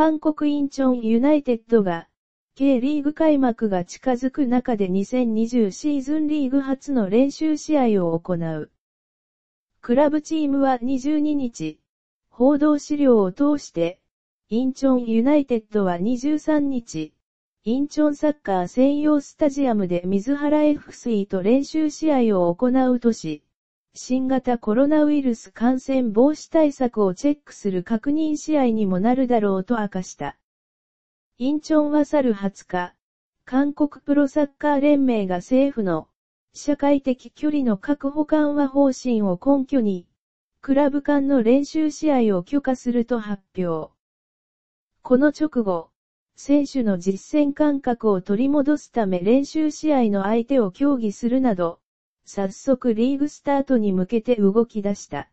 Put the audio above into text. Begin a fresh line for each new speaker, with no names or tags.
韓国インチョンユナイテッドが、K リーグ開幕が近づく中で2020シーズンリーグ初の練習試合を行う。クラブチームは22日、報道資料を通して、インチョンユナイテッドは23日、インチョンサッカー専用スタジアムで水原 FC と練習試合を行うとし、新型コロナウイルス感染防止対策をチェックする確認試合にもなるだろうと明かした。インチョンは去る20日、韓国プロサッカー連盟が政府の社会的距離の確保緩和方針を根拠に、クラブ間の練習試合を許可すると発表。この直後、選手の実践感覚を取り戻すため練習試合の相手を協議するなど、早速リーグスタートに向けて動き出した。